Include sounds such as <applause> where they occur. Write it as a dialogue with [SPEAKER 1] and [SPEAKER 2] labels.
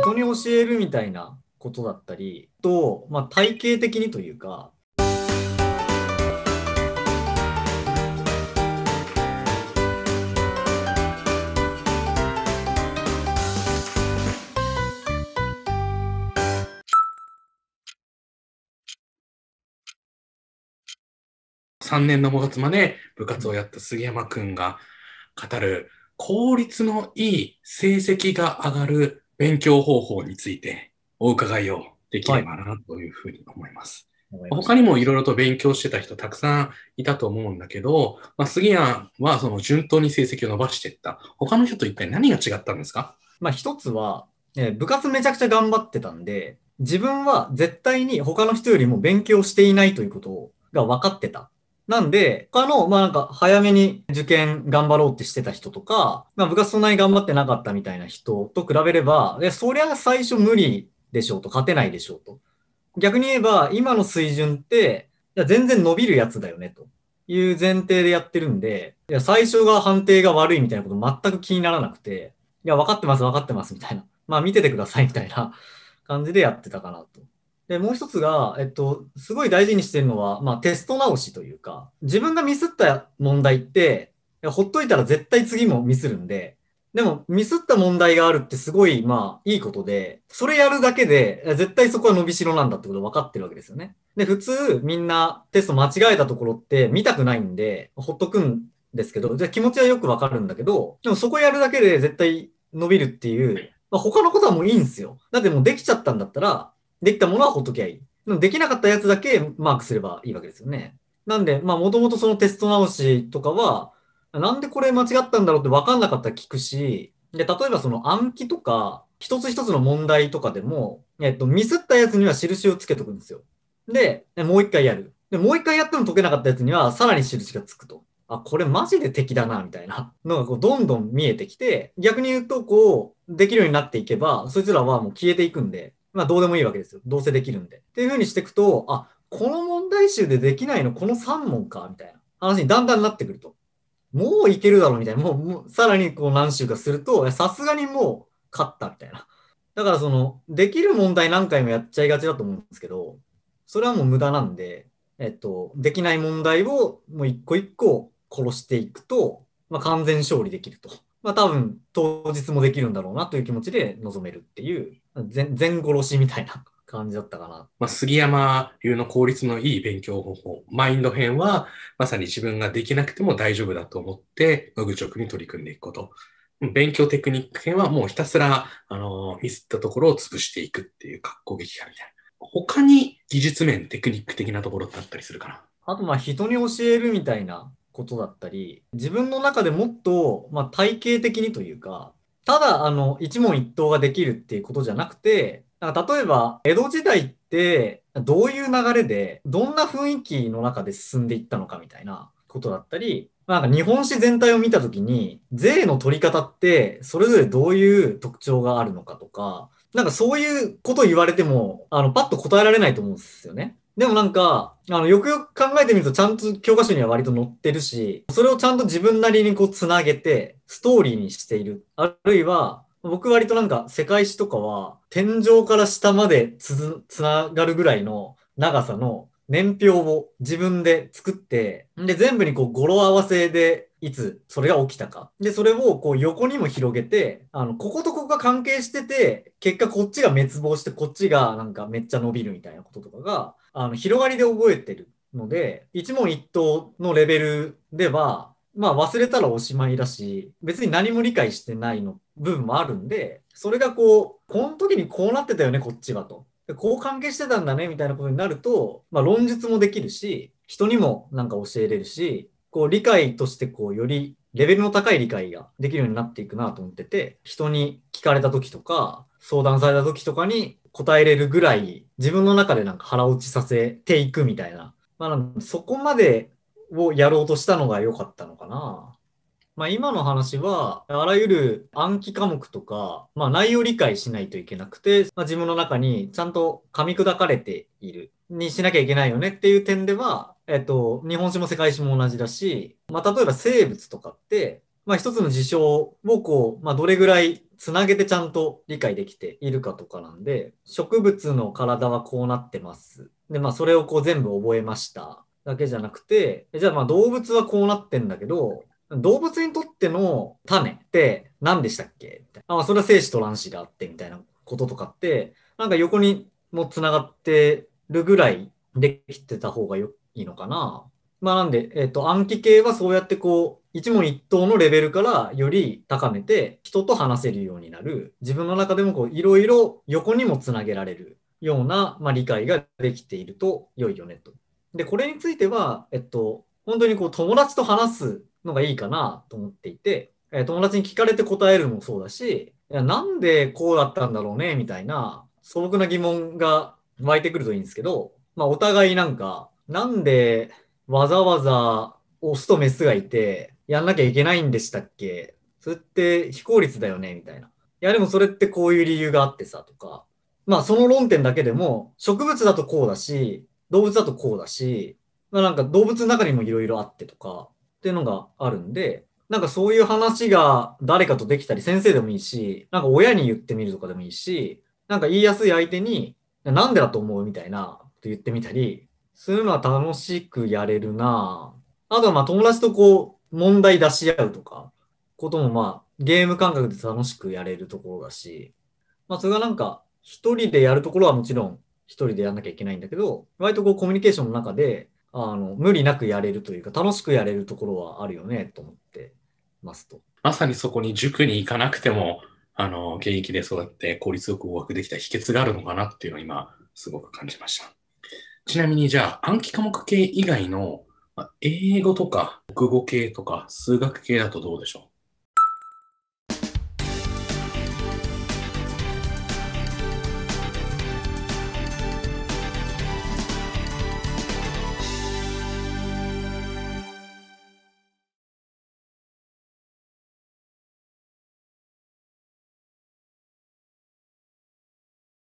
[SPEAKER 1] 人に教えるみたいなことだったりと、まあ、体系的にというか
[SPEAKER 2] 3年の月まで部活をやった杉山くんが語る効率のいい成績が上がる勉強方法についてお伺いをできればなというふうに思います。はい、他にもいろいろと勉強してた人たくさんいたと思うんだけど、まあ、杉谷はその順当に成績を伸ばしていった。他の人と一体何が違ったんですかまあ一つは、えー、
[SPEAKER 1] 部活めちゃくちゃ頑張ってたんで、自分は絶対に他の人よりも勉強していないということが分かってたなんで、他の、まあなんか、早めに受験頑張ろうってしてた人とか、まあ部活そんなに頑張ってなかったみたいな人と比べれば、いそりゃ最初無理でしょうと、勝てないでしょうと。逆に言えば、今の水準って、いや全然伸びるやつだよね、という前提でやってるんで、いや、最初が判定が悪いみたいなこと全く気にならなくて、いや、分かってます、分かってます、みたいな。まあ見ててください、みたいな感じでやってたかなと。で、もう一つが、えっと、すごい大事にしてるのは、まあ、テスト直しというか、自分がミスった問題って、ほっといたら絶対次もミスるんで、でも、ミスった問題があるってすごい、まあ、いいことで、それやるだけで、絶対そこは伸びしろなんだってこと分かってるわけですよね。で、普通、みんなテスト間違えたところって見たくないんで、ほっとくんですけど、じゃあ気持ちはよく分かるんだけど、でもそこやるだけで絶対伸びるっていう、まあ、他のことはもういいんですよ。だってもうできちゃったんだったら、できたものはほっときゃいい。できなかったやつだけマークすればいいわけですよね。なんで、まあ、もともとそのテスト直しとかは、なんでこれ間違ったんだろうって分かんなかったら聞くし、で、例えばその暗記とか、一つ一つの問題とかでも、えっと、ミスったやつには印をつけとくんですよ。で、もう一回やる。で、もう一回やっても解けなかったやつには、さらに印がつくと。あ、これマジで敵だな、みたいなのがこう、どんどん見えてきて、逆に言うと、こう、できるようになっていけば、そいつらはもう消えていくんで、まあ、どうでもいいわけですよ。どうせできるんで。っていうふうにしていくと、あ、この問題集でできないの、この3問か、みたいな話にだんだんなってくると。もういけるだろ、みたいな。もう、もうさらにこう何週かすると、さすがにもう勝った、みたいな。だからその、できる問題何回もやっちゃいがちだと思うんですけど、それはもう無駄なんで、えっと、できない問題をもう一個一個殺していくと、まあ、完全勝利できると。まあ多分当日もできるんだろうなという気持ちで臨めるっていう、全殺しみたいな <laughs> 感じだったかな。
[SPEAKER 2] まあ、杉山流の効率のいい勉強方法、マインド編は、まさに自分ができなくても大丈夫だと思って、愚直に取り組んでいくこと。勉強テクニック編はもうひたすら、あの、ミスったところを潰していくっていう格好撃破みたいな。他に技術面、テクニック的なところってあったりするかな
[SPEAKER 1] あと、まあ、人に教えるみたいなことだったり、自分の中でもっと、まあ、体系的にというか、ただ、あの、一問一答ができるっていうことじゃなくて、なんか例えば、江戸時代って、どういう流れで、どんな雰囲気の中で進んでいったのかみたいなことだったり、なんか日本史全体を見たときに、税の取り方って、それぞれどういう特徴があるのかとか、なんかそういうこと言われても、あの、パッと答えられないと思うんですよね。でもなんか、あの、よくよく考えてみると、ちゃんと教科書には割と載ってるし、それをちゃんと自分なりにこう繋げて、ストーリーにしている。あるいは、僕割となんか世界史とかは、天井から下までつ、つながるぐらいの長さの年表を自分で作って、で、全部にこう語呂合わせで、いつそれが起きたか。で、それをこう横にも広げて、あの、こことここが関係してて、結果こっちが滅亡して、こっちがなんかめっちゃ伸びるみたいなこととかが、あの広がりで覚えてるので、一問一答のレベルでは、まあ忘れたらおしまいだし、別に何も理解してないの部分もあるんで、それがこう、この時にこうなってたよね、こっちはと。こう関係してたんだね、みたいなことになると、まあ論述もできるし、人にもなんか教えれるし、こう理解としてこうよりレベルの高い理解ができるようになっていくなと思ってて、人に聞かれた時とか、相談された時とかに答えれるぐらい自分の中でなんか腹落ちさせていくみたいな、まあ、そこまでをやろうとしたのが良かったのかな。まあ、今の話はあらゆる暗記科目とか、まあ、内容理解しないといけなくて、まあ、自分の中にちゃんと噛み砕かれているにしなきゃいけないよねっていう点では、えっと、日本史も世界史も同じだし、まあ、例えば生物とかってまあ、一つの事象をこう、まあ、どれぐらいつなげてちゃんと理解できているかとかなんで、植物の体はこうなってます。で、まあ、それをこう全部覚えました。だけじゃなくて、じゃあまあ動物はこうなってんだけど、動物にとっての種って何でしたっけみたいな。あ、それは精子と卵子であってみたいなこととかって、なんか横にもつながってるぐらいできてた方がよいいのかなまあ、なんで、えっ、と、暗記系はそうやってこう、一問一答のレベルからより高めて、人と話せるようになる。自分の中でもこう、いろいろ横にもつなげられるような、まあ、理解ができていると良いよねと。で、これについては、えっと、本当にこう、友達と話すのがいいかなと思っていて、え友達に聞かれて答えるのもそうだし、なんでこうだったんだろうね、みたいな素朴な疑問が湧いてくるといいんですけど、まあ、お互いなんか、なんでわざわざオスとメスがいて、やんなきゃいけないんでしたっけそれって非効率だよねみたいな。いや、でもそれってこういう理由があってさ、とか。まあ、その論点だけでも、植物だとこうだし、動物だとこうだし、まあ、なんか動物の中にもいろいろあってとか、っていうのがあるんで、なんかそういう話が誰かとできたり、先生でもいいし、なんか親に言ってみるとかでもいいし、なんか言いやすい相手に、なんでだと思うみたいなと言ってみたり、そういうのは楽しくやれるなあとはまあ友達とこう問題出し合うとか、こともまあゲーム感覚で楽しくやれるところだし、まあそれがなんか一人でやるところはもちろん一人でやんなきゃいけないんだけど、割とこうコミュニケーションの中で、あの、無理なくやれるというか楽しくやれるところはあるよねと思ってますと。
[SPEAKER 2] まさにそこに塾に行かなくても、あの、現役で育って効率よく合格できた秘訣があるのかなっていうのを今すごく感じました。ちなみにじゃあ暗記科目系以外の英語とか国語系とか数学系だとどうでしょう